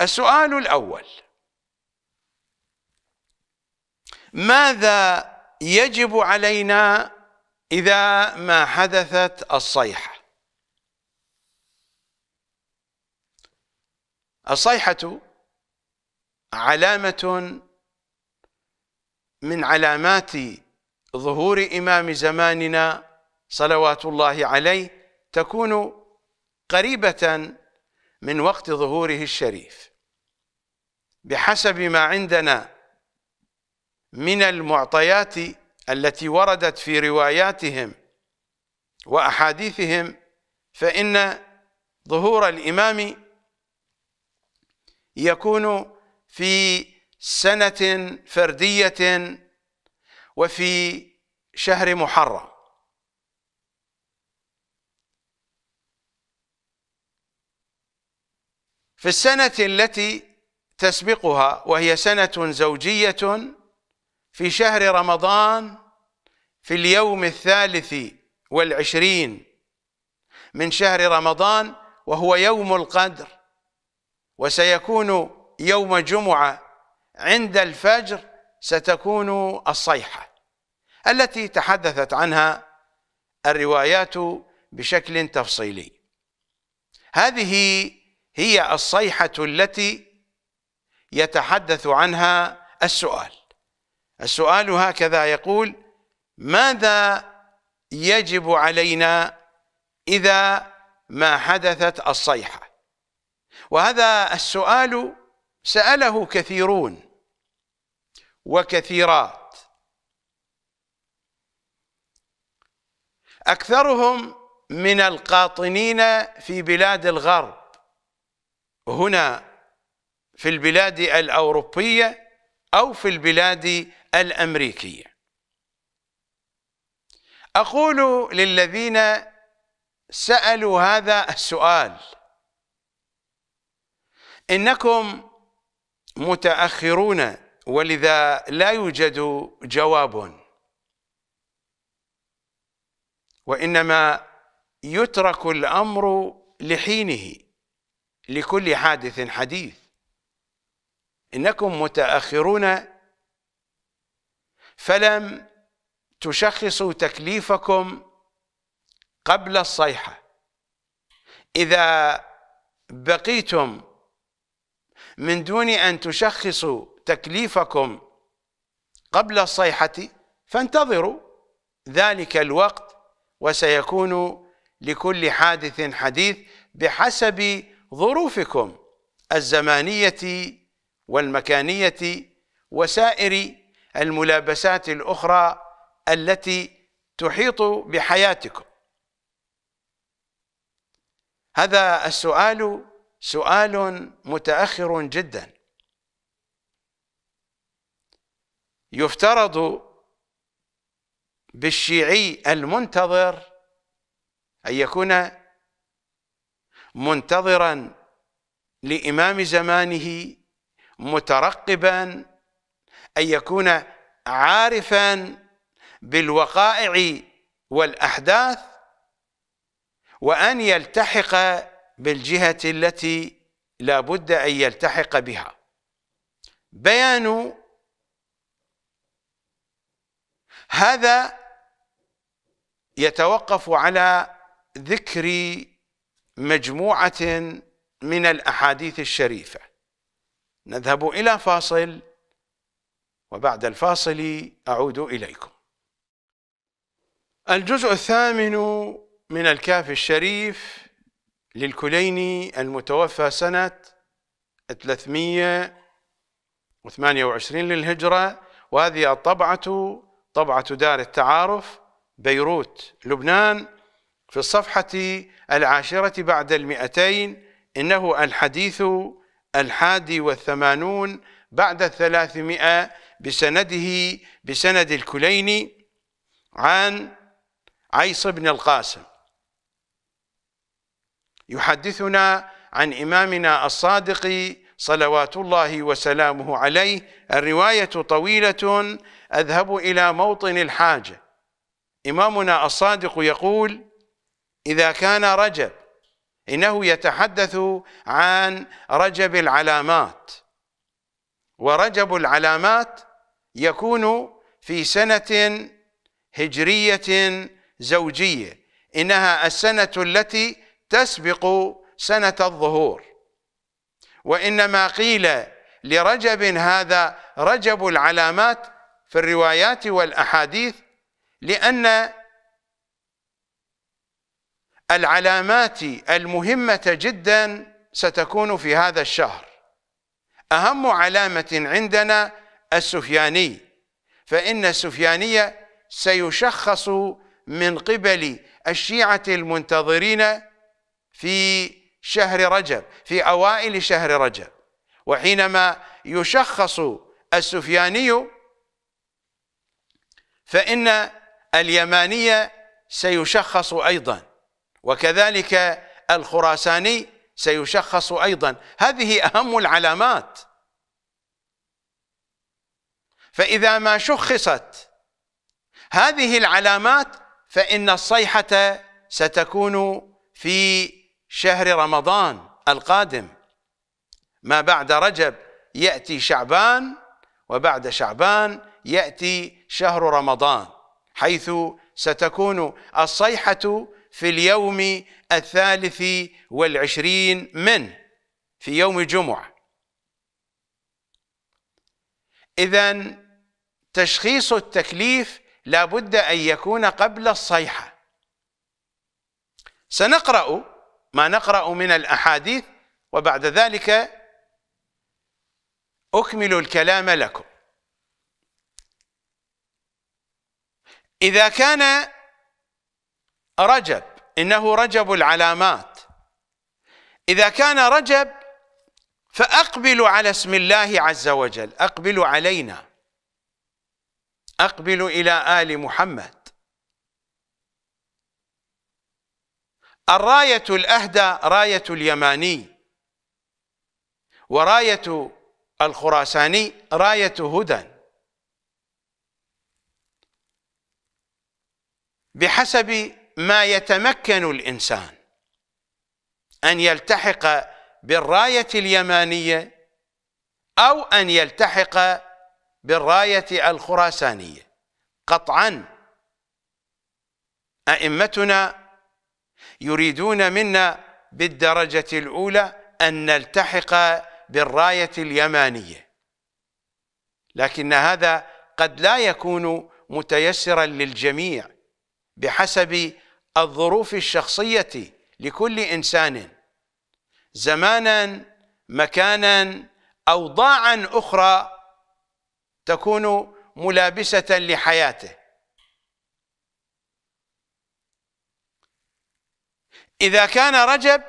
السؤال الأول ماذا يجب علينا إذا ما حدثت الصيحة الصيحة علامة من علامات ظهور إمام زماننا صلوات الله عليه تكون قريبة من وقت ظهوره الشريف بحسب ما عندنا من المعطيات التي وردت في رواياتهم وأحاديثهم فإن ظهور الإمام يكون في سنة فردية وفي شهر محرم في السنة التي تسبقها وهي سنة زوجية في شهر رمضان في اليوم الثالث والعشرين من شهر رمضان وهو يوم القدر وسيكون يوم جمعة عند الفجر ستكون الصيحة التي تحدثت عنها الروايات بشكل تفصيلي هذه هي الصيحة التي يتحدث عنها السؤال السؤال هكذا يقول ماذا يجب علينا إذا ما حدثت الصيحة وهذا السؤال سأله كثيرون وكثيرات أكثرهم من القاطنين في بلاد الغرب هنا في البلاد الأوروبية أو في البلاد الأمريكية أقول للذين سألوا هذا السؤال إنكم متأخرون ولذا لا يوجد جواب وإنما يترك الأمر لحينه لكل حادث حديث إنكم متأخرون فلم تشخصوا تكليفكم قبل الصيحة إذا بقيتم من دون أن تشخصوا تكليفكم قبل الصيحة فانتظروا ذلك الوقت وسيكون لكل حادث حديث بحسب ظروفكم الزمانية والمكانية وسائر الملابسات الأخرى التي تحيط بحياتكم هذا السؤال سؤال متأخر جدا يفترض بالشيعي المنتظر أن يكون منتظرا لامام زمانه مترقبا ان يكون عارفا بالوقائع والاحداث وان يلتحق بالجهه التي لا بد ان يلتحق بها بيان هذا يتوقف على ذكر مجموعة من الأحاديث الشريفة نذهب إلى فاصل وبعد الفاصل أعود إليكم الجزء الثامن من الكاف الشريف للكليني المتوفى سنة 328 للهجرة وهذه الطبعة طبعة دار التعارف بيروت لبنان في الصفحة العاشرة بعد المئتين إنه الحديث الحادي والثمانون بعد الثلاثمائة بسنده بسند الكليني عن عيص بن القاسم يحدثنا عن إمامنا الصادق صلوات الله وسلامه عليه الرواية طويلة أذهب إلى موطن الحاجة إمامنا الصادق يقول إذا كان رجب إنه يتحدث عن رجب العلامات ورجب العلامات يكون في سنة هجرية زوجية إنها السنة التي تسبق سنة الظهور وإنما قيل لرجب هذا رجب العلامات في الروايات والأحاديث لأن العلامات المهمة جدا ستكون في هذا الشهر أهم علامة عندنا السفياني فإن السفياني سيشخص من قبل الشيعة المنتظرين في شهر رجب في أوائل شهر رجب وحينما يشخص السفياني فإن اليمانية سيشخص أيضا وكذلك الخراساني سيشخص أيضا هذه أهم العلامات فإذا ما شخصت هذه العلامات فإن الصيحة ستكون في شهر رمضان القادم ما بعد رجب يأتي شعبان وبعد شعبان يأتي شهر رمضان حيث ستكون الصيحة في اليوم الثالث والعشرين منه في يوم الجمعة إذا تشخيص التكليف لابد أن يكون قبل الصيحة سنقرأ ما نقرأ من الأحاديث وبعد ذلك أكمل الكلام لكم إذا كان رجب إنه رجب العلامات إذا كان رجب فأقبلوا على اسم الله عز وجل أقبلوا علينا أقبلوا إلى آل محمد الراية الأهدى راية اليماني وراية الخراساني راية هدى بحسب ما يتمكن الإنسان أن يلتحق بالراية اليمانية أو أن يلتحق بالراية الخراسانية قطعا أئمتنا يريدون منا بالدرجة الأولى أن نلتحق بالراية اليمانية لكن هذا قد لا يكون متيسرا للجميع بحسب الظروف الشخصية لكل إنسان زمانا مكانا أوضاعا أخرى تكون ملابسة لحياته إذا كان رجب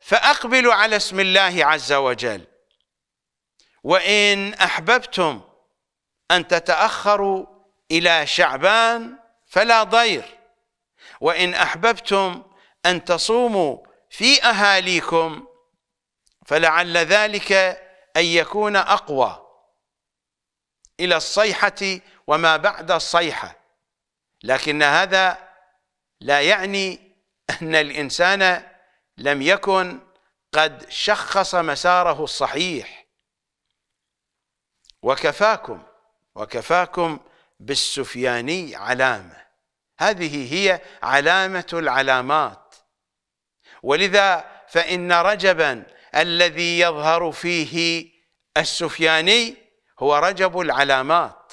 فأقبلوا على اسم الله عز وجل وإن أحببتم أن تتأخروا إلى شعبان فلا ضير وإن أحببتم أن تصوموا في أهاليكم فلعل ذلك أن يكون أقوى إلى الصيحة وما بعد الصيحة لكن هذا لا يعني أن الإنسان لم يكن قد شخص مساره الصحيح وكفاكم وكفاكم بالسفياني علامه هذه هي علامة العلامات ولذا فإن رجبا الذي يظهر فيه السفياني هو رجب العلامات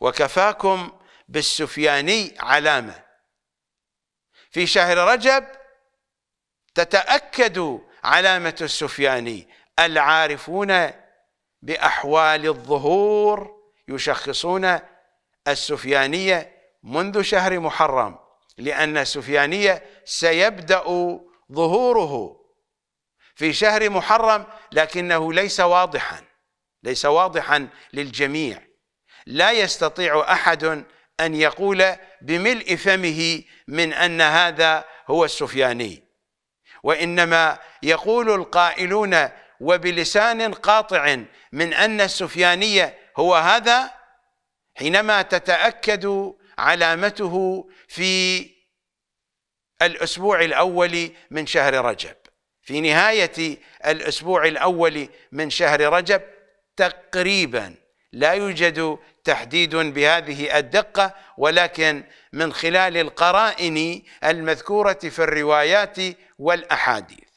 وكفاكم بالسفياني علامة في شهر رجب تتأكد علامة السفياني العارفون بأحوال الظهور يشخصون السفيانية منذ شهر محرم لأن السفيانية سيبدأ ظهوره في شهر محرم لكنه ليس واضحا ليس واضحا للجميع لا يستطيع أحد أن يقول بملء فمه من أن هذا هو السفياني وإنما يقول القائلون وبلسان قاطع من أن السفيانية هو هذا حينما تتأكد علامته في الأسبوع الأول من شهر رجب في نهاية الأسبوع الأول من شهر رجب تقريبا لا يوجد تحديد بهذه الدقة ولكن من خلال القرائن المذكورة في الروايات والأحاديث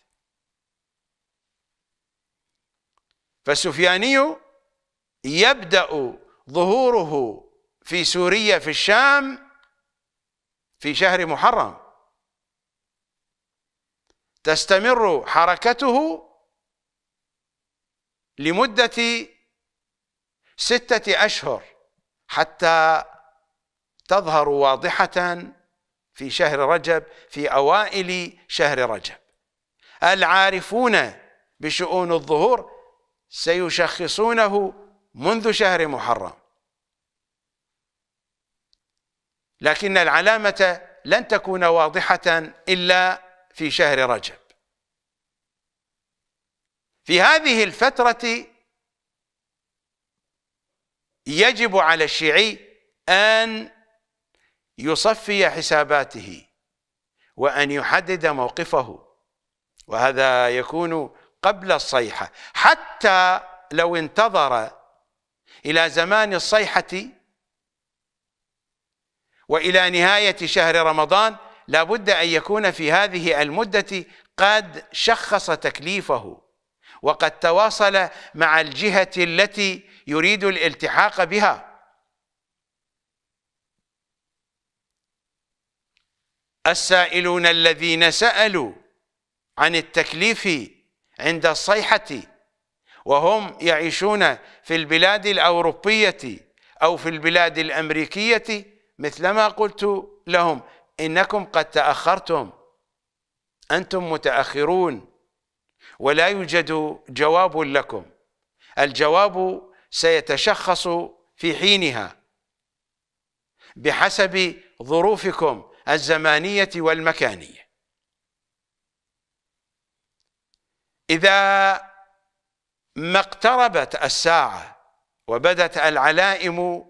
فالسفياني يبدأ ظهوره في سوريا في الشام في شهر محرم تستمر حركته لمدة ستة أشهر حتى تظهر واضحة في شهر رجب في أوائل شهر رجب العارفون بشؤون الظهور سيشخصونه منذ شهر محرم لكن العلامة لن تكون واضحة إلا في شهر رجب في هذه الفترة يجب على الشيعي أن يصفي حساباته وأن يحدد موقفه وهذا يكون قبل الصيحة حتى لو انتظر إلى زمان الصيحة والى نهايه شهر رمضان لا بد ان يكون في هذه المده قد شخص تكليفه وقد تواصل مع الجهه التي يريد الالتحاق بها السائلون الذين سالوا عن التكليف عند الصيحه وهم يعيشون في البلاد الاوروبيه او في البلاد الامريكيه مثلما قلت لهم إنكم قد تأخرتم أنتم متأخرون ولا يوجد جواب لكم الجواب سيتشخص في حينها بحسب ظروفكم الزمانية والمكانية إذا ما اقتربت الساعة وبدت العلائم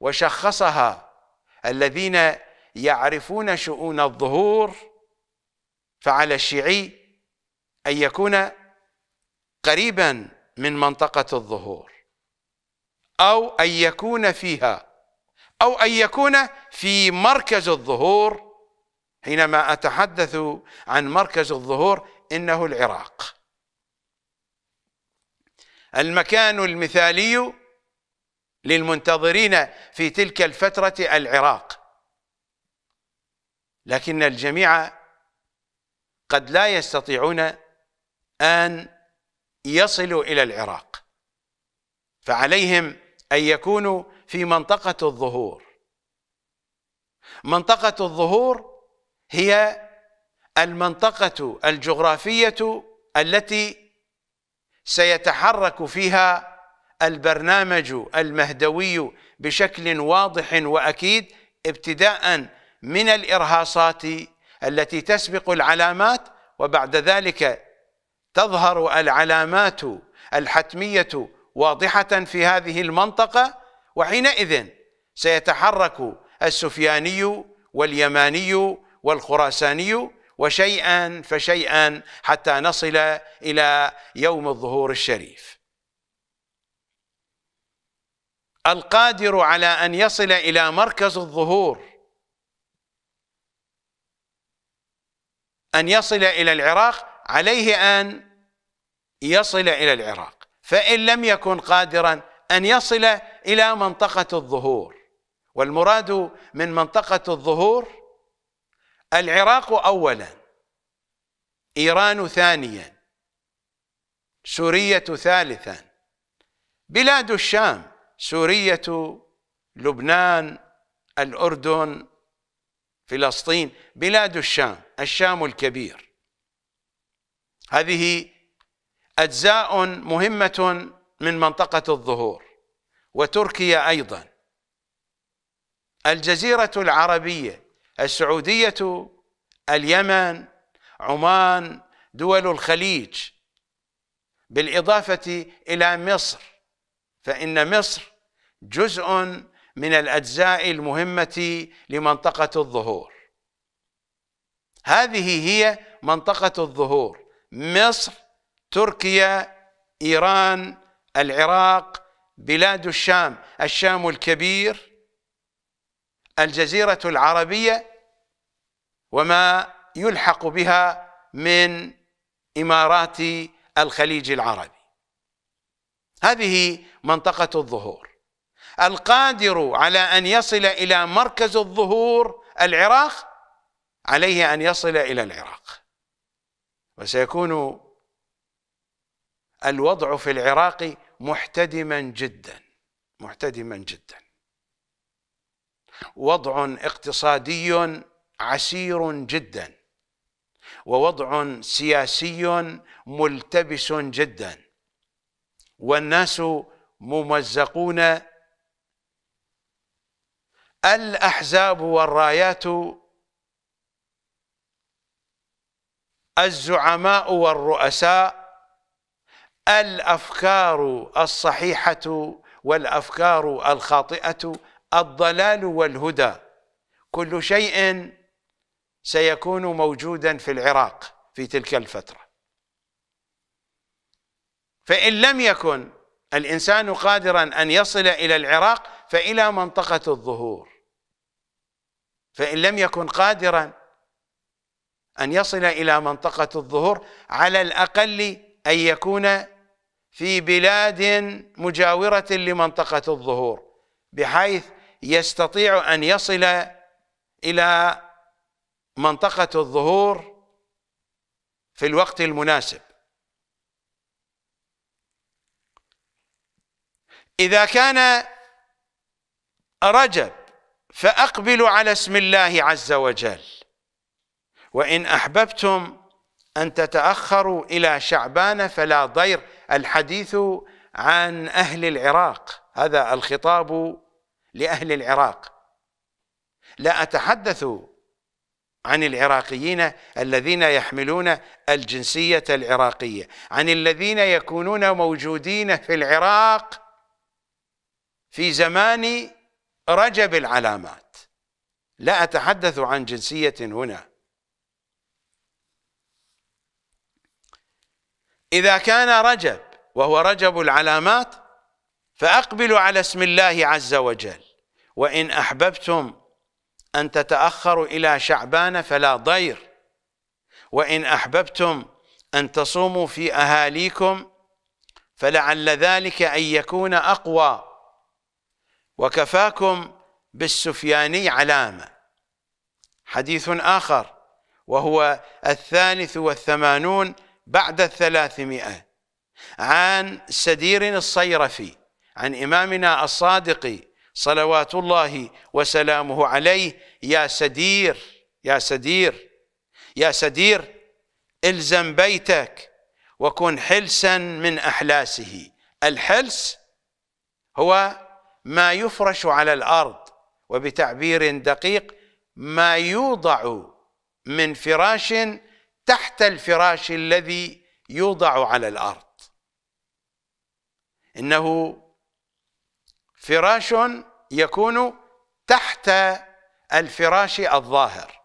وشخصها الذين يعرفون شؤون الظهور فعلى الشيعي أن يكون قريبا من منطقة الظهور أو أن يكون فيها أو أن يكون في مركز الظهور حينما أتحدث عن مركز الظهور إنه العراق المكان المثالي للمنتظرين في تلك الفترة العراق لكن الجميع قد لا يستطيعون أن يصلوا إلى العراق فعليهم أن يكونوا في منطقة الظهور منطقة الظهور هي المنطقة الجغرافية التي سيتحرك فيها البرنامج المهدوي بشكل واضح واكيد ابتداء من الارهاصات التي تسبق العلامات وبعد ذلك تظهر العلامات الحتميه واضحه في هذه المنطقه وحينئذ سيتحرك السفياني واليماني والخراساني وشيئا فشيئا حتى نصل الى يوم الظهور الشريف القادر على أن يصل إلى مركز الظهور أن يصل إلى العراق عليه أن يصل إلى العراق فإن لم يكن قادرا أن يصل إلى منطقة الظهور والمراد من منطقة الظهور العراق أولا إيران ثانيا سورية ثالثا بلاد الشام سورية لبنان الأردن فلسطين بلاد الشام الشام الكبير هذه أجزاء مهمة من منطقة الظهور وتركيا أيضا الجزيرة العربية السعودية اليمن عمان دول الخليج بالإضافة إلى مصر فإن مصر جزء من الاجزاء المهمه لمنطقه الظهور هذه هي منطقه الظهور مصر تركيا ايران العراق بلاد الشام الشام الكبير الجزيره العربيه وما يلحق بها من امارات الخليج العربي هذه منطقه الظهور القادر على ان يصل الى مركز الظهور العراق عليه ان يصل الى العراق وسيكون الوضع في العراق محتدما جدا محتدما جدا وضع اقتصادي عسير جدا ووضع سياسي ملتبس جدا والناس ممزقون الأحزاب والرايات الزعماء والرؤساء الأفكار الصحيحة والأفكار الخاطئة الضلال والهدى كل شيء سيكون موجودا في العراق في تلك الفترة فإن لم يكن الإنسان قادرا أن يصل إلى العراق فإلى منطقة الظهور فإن لم يكن قادرا أن يصل إلى منطقة الظهور على الأقل أن يكون في بلاد مجاورة لمنطقة الظهور بحيث يستطيع أن يصل إلى منطقة الظهور في الوقت المناسب إذا كان رجب فأقبلوا على اسم الله عز وجل وإن أحببتم أن تتأخروا إلى شعبان فلا ضير الحديث عن أهل العراق هذا الخطاب لأهل العراق لا أتحدث عن العراقيين الذين يحملون الجنسية العراقية عن الذين يكونون موجودين في العراق في زمان رجب العلامات لا أتحدث عن جنسية هنا إذا كان رجب وهو رجب العلامات فأقبلوا على اسم الله عز وجل وإن أحببتم أن تتأخروا إلى شعبان فلا ضير وإن أحببتم أن تصوموا في أهاليكم فلعل ذلك أن يكون أقوى وكفاكم بالسفياني علامة حديث آخر وهو الثالث والثمانون بعد الثلاثمائة عن سدير الصيرفي عن إمامنا الصادق صلوات الله وسلامه عليه يا سدير يا سدير يا سدير الزم بيتك وكن حلسا من أحلاسه الحلس هو ما يفرش على الارض وبتعبير دقيق ما يوضع من فراش تحت الفراش الذي يوضع على الارض انه فراش يكون تحت الفراش الظاهر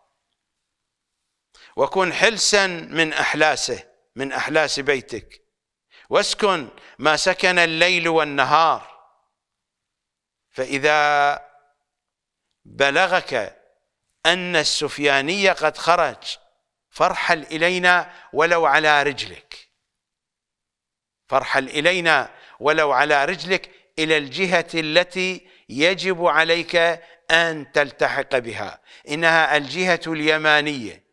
وكن حلسا من احلاسه من احلاس بيتك واسكن ما سكن الليل والنهار فإذا بلغك أن السفياني قد خرج فارحل إلينا ولو على رجلك فارحل إلينا ولو على رجلك إلى الجهة التي يجب عليك أن تلتحق بها إنها الجهة اليمانية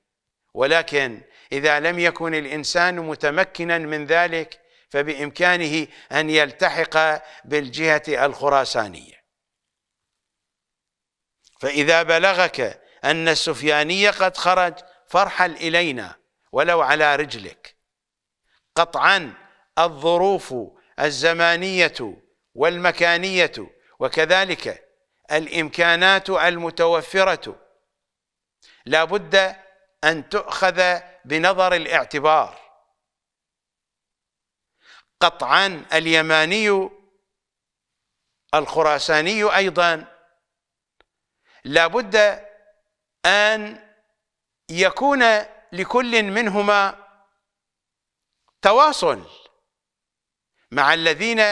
ولكن إذا لم يكن الإنسان متمكنا من ذلك فبإمكانه أن يلتحق بالجهة الخراسانية فإذا بلغك أن السفياني قد خرج فارحل إلينا ولو على رجلك قطعا الظروف الزمانية والمكانية وكذلك الإمكانات المتوفرة لا بد أن تؤخذ بنظر الاعتبار قطعا اليماني الخراساني أيضا لابد أن يكون لكل منهما تواصل مع الذين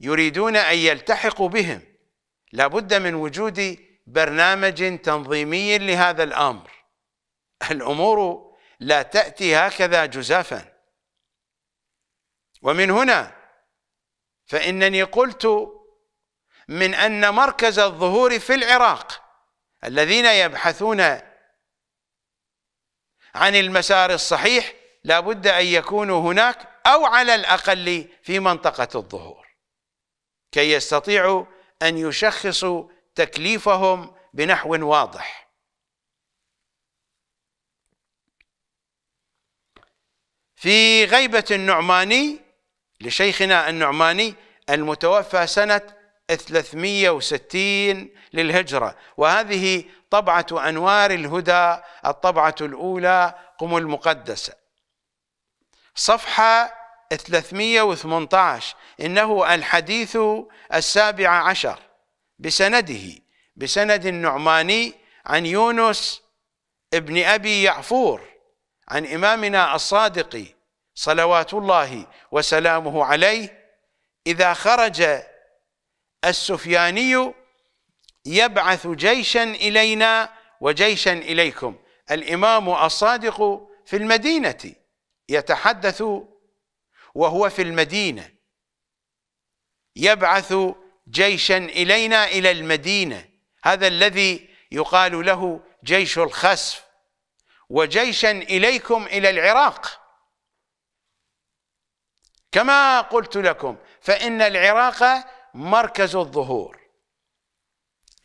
يريدون أن يلتحقوا بهم لابد من وجود برنامج تنظيمي لهذا الأمر الأمور لا تأتي هكذا جزافا ومن هنا فإنني قلت من أن مركز الظهور في العراق الذين يبحثون عن المسار الصحيح لابد أن يكونوا هناك أو على الأقل في منطقة الظهور كي يستطيعوا أن يشخصوا تكليفهم بنحو واضح في غيبة النعماني لشيخنا النعماني المتوفى سنة 360 للهجرة وهذه طبعة أنوار الهدى الطبعة الأولى قم المقدسة صفحة 318 إنه الحديث السابع عشر بسنده بسند النعماني عن يونس ابن أبي يعفور عن إمامنا الصادق صلوات الله وسلامه عليه إذا خرج السفياني يبعث جيشا إلينا وجيشا إليكم الإمام الصادق في المدينة يتحدث وهو في المدينة يبعث جيشا إلينا إلى المدينة هذا الذي يقال له جيش الخسف وجيشا إليكم إلى العراق كما قلت لكم فإن العراق مركز الظهور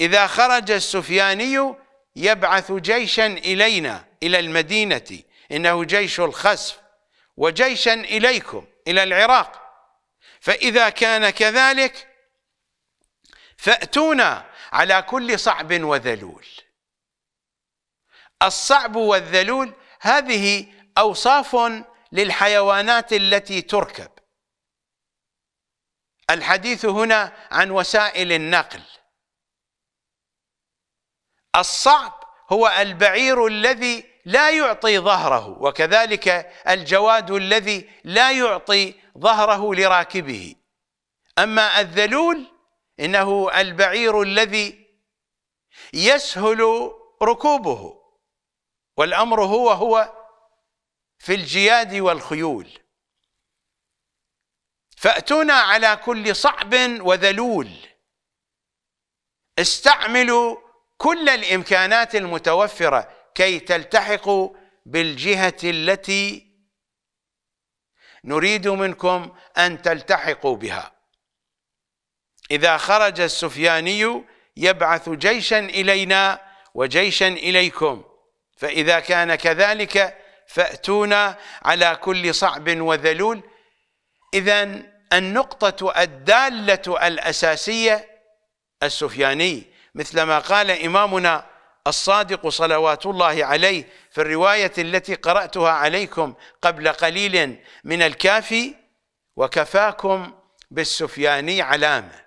إذا خرج السفياني يبعث جيشا إلينا إلى المدينة إنه جيش الخسف وجيشا إليكم إلى العراق فإذا كان كذلك فأتونا على كل صعب وذلول الصعب والذلول هذه أوصاف للحيوانات التي تركب الحديث هنا عن وسائل النقل الصعب هو البعير الذي لا يعطي ظهره وكذلك الجواد الذي لا يعطي ظهره لراكبه أما الذلول إنه البعير الذي يسهل ركوبه والأمر هو هو في الجياد والخيول فأتونا على كل صعب وذلول استعملوا كل الإمكانات المتوفرة كي تلتحقوا بالجهة التي نريد منكم أن تلتحقوا بها إذا خرج السفياني يبعث جيشا إلينا وجيشا إليكم فإذا كان كذلك فأتونا على كل صعب وذلول إذا النقطة الدالة الأساسية السفياني مثل ما قال إمامنا الصادق صلوات الله عليه في الرواية التي قرأتها عليكم قبل قليل من الكافي وكفاكم بالسفياني علامة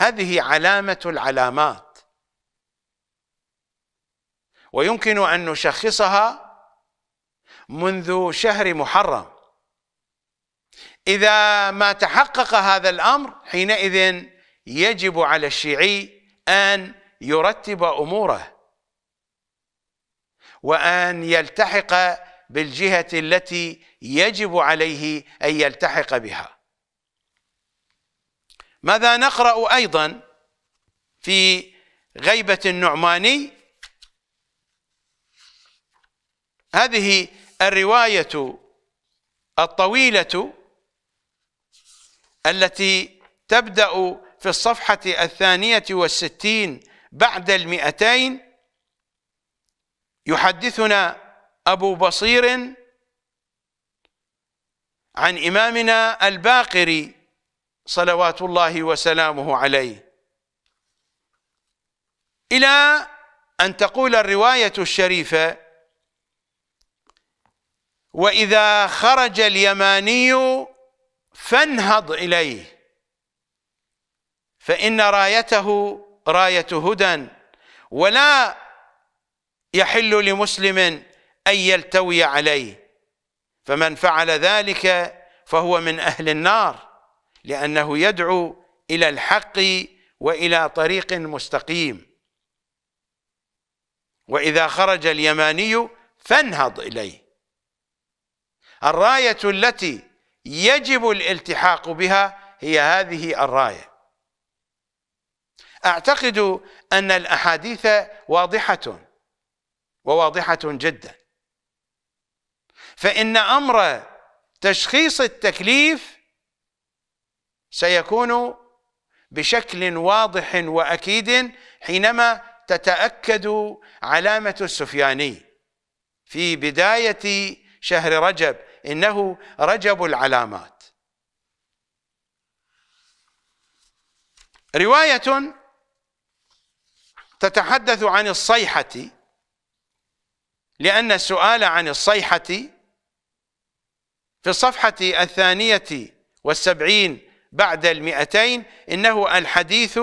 هذه علامة العلامات ويمكن أن نشخصها منذ شهر محرم إذا ما تحقق هذا الأمر حينئذ يجب على الشيعي أن يرتب أموره وأن يلتحق بالجهة التي يجب عليه أن يلتحق بها ماذا نقرأ أيضا في غيبة النعماني هذه الرواية الطويلة التي تبدأ في الصفحة الثانية والستين بعد المئتين يحدثنا أبو بصير عن إمامنا الباقري صلوات الله وسلامه عليه إلى أن تقول الرواية الشريفة وإذا خرج اليماني فانهض إليه فإن رايته راية هدى ولا يحل لمسلم أن يلتوي عليه فمن فعل ذلك فهو من أهل النار لأنه يدعو إلى الحق وإلى طريق مستقيم وإذا خرج اليماني فانهض إليه الراية التي يجب الالتحاق بها هي هذه الرايه اعتقد ان الاحاديث واضحه وواضحه جدا فان امر تشخيص التكليف سيكون بشكل واضح واكيد حينما تتاكد علامه السفياني في بدايه شهر رجب إنه رجب العلامات رواية تتحدث عن الصيحة لأن السؤال عن الصيحة في الصفحة الثانية والسبعين بعد المئتين إنه الحديث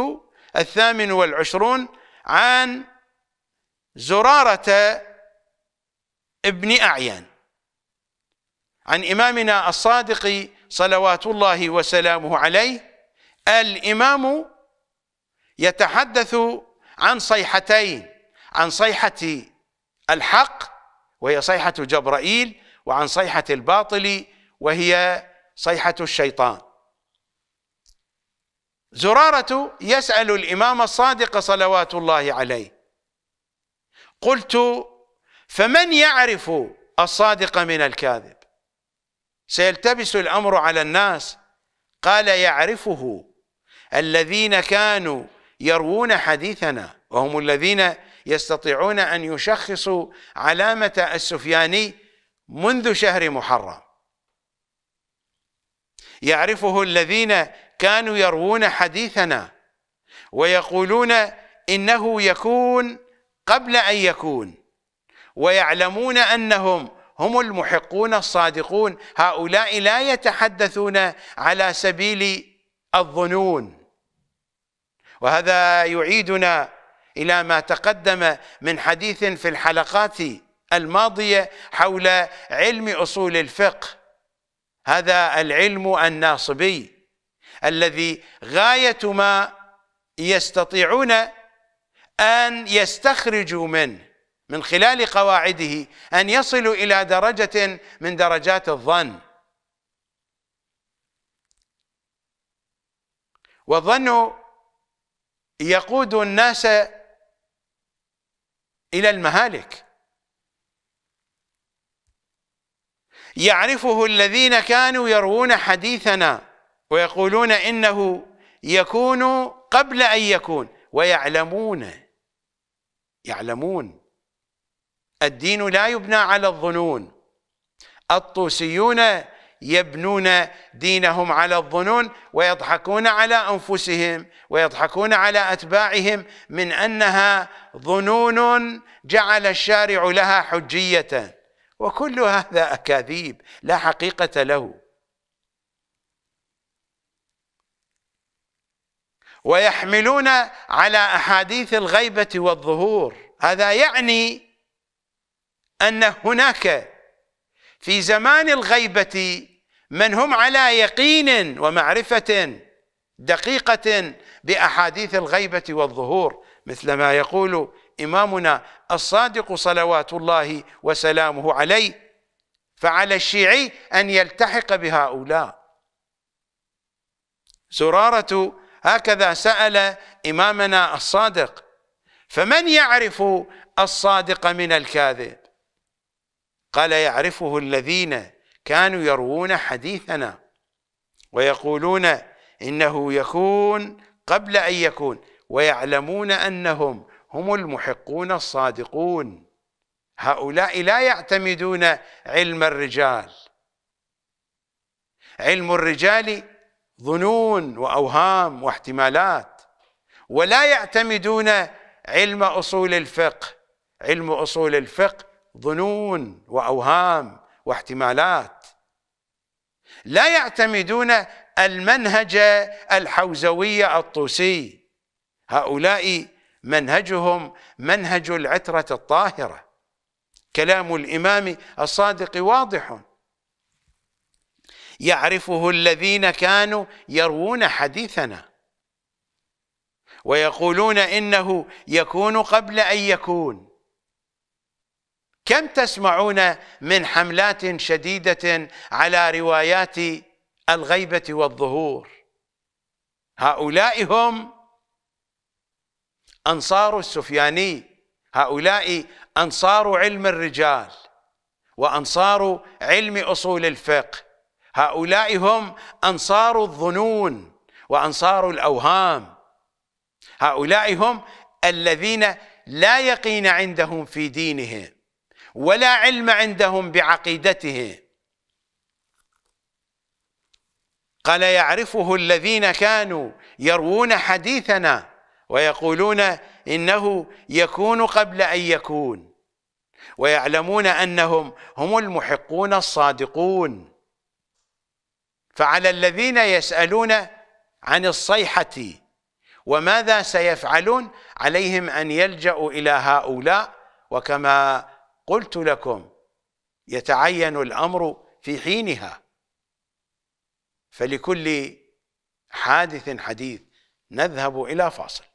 الثامن والعشرون عن زرارة ابن أعين عن إمامنا الصادق صلوات الله وسلامه عليه الإمام يتحدث عن صيحتين عن صيحة الحق وهي صيحة جبرائيل وعن صيحة الباطل وهي صيحة الشيطان زرارة يسأل الإمام الصادق صلوات الله عليه قلت فمن يعرف الصادق من الكاذب سيلتبس الأمر على الناس قال يعرفه الذين كانوا يروون حديثنا وهم الذين يستطيعون أن يشخصوا علامة السفياني منذ شهر محرم يعرفه الذين كانوا يروون حديثنا ويقولون إنه يكون قبل أن يكون ويعلمون أنهم هم المحقون الصادقون هؤلاء لا يتحدثون على سبيل الظنون وهذا يعيدنا إلى ما تقدم من حديث في الحلقات الماضية حول علم أصول الفقه هذا العلم الناصبي الذي غاية ما يستطيعون أن يستخرجوا منه من خلال قواعده ان يصلوا الى درجه من درجات الظن والظن يقود الناس الى المهالك يعرفه الذين كانوا يروون حديثنا ويقولون انه يكون قبل ان يكون ويعلمون يعلمون الدين لا يبنى على الظنون الطوسيون يبنون دينهم على الظنون ويضحكون على انفسهم ويضحكون على اتباعهم من انها ظنون جعل الشارع لها حجيه وكل هذا اكاذيب لا حقيقه له ويحملون على احاديث الغيبه والظهور هذا يعني أن هناك في زمان الغيبة من هم على يقين ومعرفة دقيقة بأحاديث الغيبة والظهور مثل ما يقول إمامنا الصادق صلوات الله وسلامه عليه فعلى الشيعي أن يلتحق بهؤلاء زرارة هكذا سأل إمامنا الصادق فمن يعرف الصادق من الكاذب قال يعرفه الذين كانوا يروون حديثنا ويقولون إنه يكون قبل أن يكون ويعلمون أنهم هم المحقون الصادقون هؤلاء لا يعتمدون علم الرجال علم الرجال ظنون وأوهام واحتمالات ولا يعتمدون علم أصول الفقه علم أصول الفقه ظنون واوهام واحتمالات لا يعتمدون المنهج الحوزوي الطوسي هؤلاء منهجهم منهج العترة الطاهرة كلام الإمام الصادق واضح يعرفه الذين كانوا يروون حديثنا ويقولون إنه يكون قبل أن يكون كم تسمعون من حملات شديدة على روايات الغيبة والظهور هؤلاء هم أنصار السفياني هؤلاء أنصار علم الرجال وأنصار علم أصول الفقه هؤلاء هم أنصار الظنون وأنصار الأوهام هؤلاء هم الذين لا يقين عندهم في دينهم ولا علم عندهم بعقيدته قال يعرفه الذين كانوا يروون حديثنا ويقولون إنه يكون قبل أن يكون ويعلمون أنهم هم المحقون الصادقون فعلى الذين يسألون عن الصيحة وماذا سيفعلون عليهم أن يلجأوا إلى هؤلاء وكما قلت لكم يتعين الأمر في حينها فلكل حادث حديث نذهب إلى فاصل